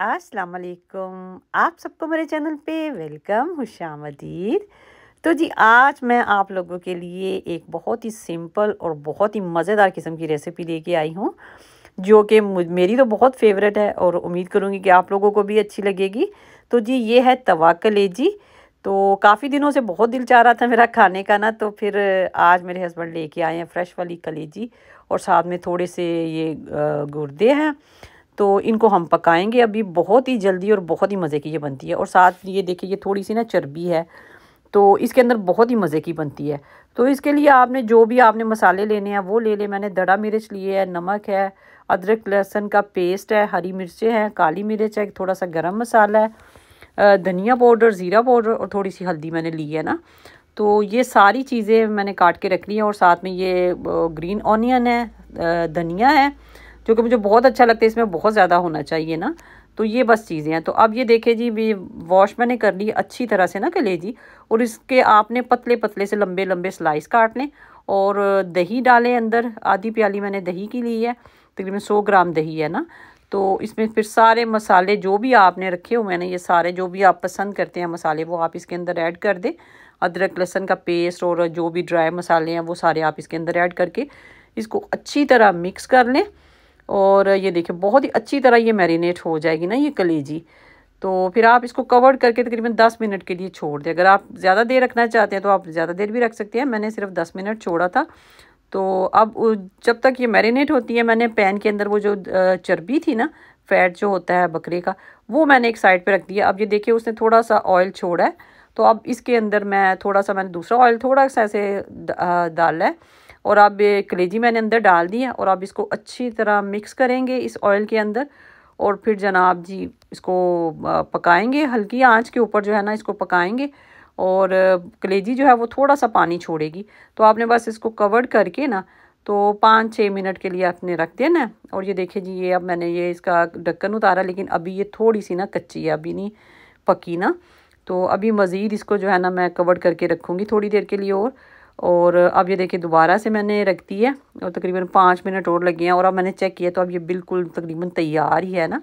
असलकुम आप सबको मेरे चैनल पे वेलकम खुशामदीद तो जी आज मैं आप लोगों के लिए एक बहुत ही सिंपल और बहुत ही मज़ेदार किस्म की रेसिपी लेके आई हूँ जो कि मेरी तो बहुत फेवरेट है और उम्मीद करूँगी कि आप लोगों को भी अच्छी लगेगी तो जी ये है तवा कलेजी तो काफ़ी दिनों से बहुत दिल चाह रहा था मेरा खाने का ना तो फिर आज मेरे हस्बैंड लेके आए हैं फ्रेश वाली कलेजी और साथ में थोड़े से ये गुर्दे हैं तो इनको हम पकाएंगे अभी बहुत ही जल्दी और बहुत ही मज़े की ये बनती है और साथ ये देखिए ये थोड़ी सी ना चर्बी है तो इसके अंदर बहुत ही मज़े की बनती है तो इसके लिए आपने जो भी आपने मसाले लेने हैं वो ले ले मैंने दड़ा मिर्च लिए है नमक है अदरक लहसुन का पेस्ट है हरी मिर्चें हैं काली मिर्च है थोड़ा सा गर्म मसाला है धनिया पाउडर ज़ीरा पाउडर और थोड़ी सी हल्दी मैंने ली है ना तो ये सारी चीज़ें मैंने काट के रख ली हैं और साथ में ये ग्रीन ऑनियन है धनिया है जो कि मुझे बहुत अच्छा लगता है इसमें बहुत ज़्यादा होना चाहिए ना तो ये बस चीज़ें हैं तो अब ये देखें जी भी वॉश मैंने कर ली अच्छी तरह से ना जी और इसके आपने पतले पतले से लंबे लंबे स्लाइस काट लें और दही डालें अंदर आधी प्याली मैंने दही की ली है तकरीबन सौ ग्राम दही है ना तो इसमें फिर सारे मसाले जो भी आपने रखे हुए हैं ये सारे जो भी आप पसंद करते हैं मसाले वो आप इसके अंदर ऐड कर दें अदरक लहसन का पेस्ट और जो भी ड्राई मसाले हैं वो सारे आप इसके अंदर ऐड करके इसको अच्छी तरह मिक्स कर लें और ये देखिए बहुत ही अच्छी तरह ये मैरिनेट हो जाएगी ना ये कलेजी तो फिर आप इसको कवर करके तकरीबन दस मिनट के लिए छोड़ दें अगर आप ज़्यादा देर रखना चाहते हैं तो आप ज़्यादा देर भी रख सकते हैं मैंने सिर्फ दस मिनट छोड़ा था तो अब जब तक ये मैरिनेट होती है मैंने पैन के अंदर वो जो चर्बी थी ना फैट जो होता है बकरे का वो मैंने एक साइड पे रख दिया अब ये देखिए उसने थोड़ा सा ऑयल छोड़ा है तो अब इसके अंदर मैं थोड़ा सा मैंने दूसरा ऑयल थोड़ा सा ऐसे डाला है और अब कलेजी मैंने अंदर डाल दी है और अब इसको अच्छी तरह मिक्स करेंगे इस ऑयल के अंदर और फिर जनाब जी इसको पकाएंगे हल्की आंच के ऊपर जो है ना इसको पकाएंगे और कलेजी जो है वो थोड़ा सा पानी छोड़ेगी तो आपने बस इसको कवर करके ना तो पाँच छः मिनट के लिए आपने रख देना है और ये देखिए जी ये अब मैंने ये इसका ढक्कन उतारा लेकिन अभी ये थोड़ी सी ना कच्ची है अभी नहीं पकी ना तो अभी मज़ीद इसको जो है ना मैं कवर करके रखूँगी थोड़ी देर के लिए और और अब ये देखिए दोबारा से मैंने रख दी है और तकरीबन पाँच मिनट और लगे हैं और अब मैंने चेक किया तो अब ये बिल्कुल तकरीबन तैयार ही है ना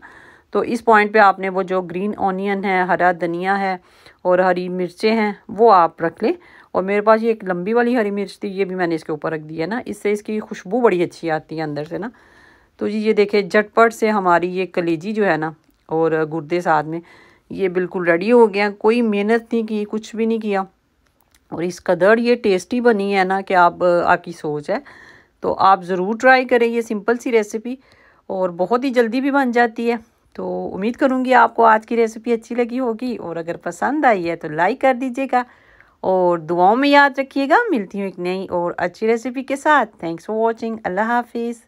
तो इस पॉइंट पे आपने वो जो ग्रीन ऑनियन है हरा धनिया है और हरी मिर्चें हैं वो आप रख लें और मेरे पास ये एक लंबी वाली हरी मिर्च थी ये भी मैंने इसके ऊपर रख दी है ना इससे इसकी खुशबू बड़ी अच्छी आती है अंदर से ना तो जी ये देखिए झटपट से हमारी ये कलेजी जो है ना और गुर्दे साथ में ये बिल्कुल रेडी हो गया कोई मेहनत नहीं की कुछ भी नहीं किया और इस कदर ये टेस्टी बनी है ना कि आप आपकी सोच है तो आप ज़रूर ट्राई करें ये सिंपल सी रेसिपी और बहुत ही जल्दी भी बन जाती है तो उम्मीद करूँगी आपको आज की रेसिपी अच्छी लगी होगी और अगर पसंद आई है तो लाइक कर दीजिएगा और दुआओं में याद रखिएगा मिलती हूँ एक नई और अच्छी रेसिपी के साथ थैंक्स फॉर वॉचिंग अल्लाह हाफिज़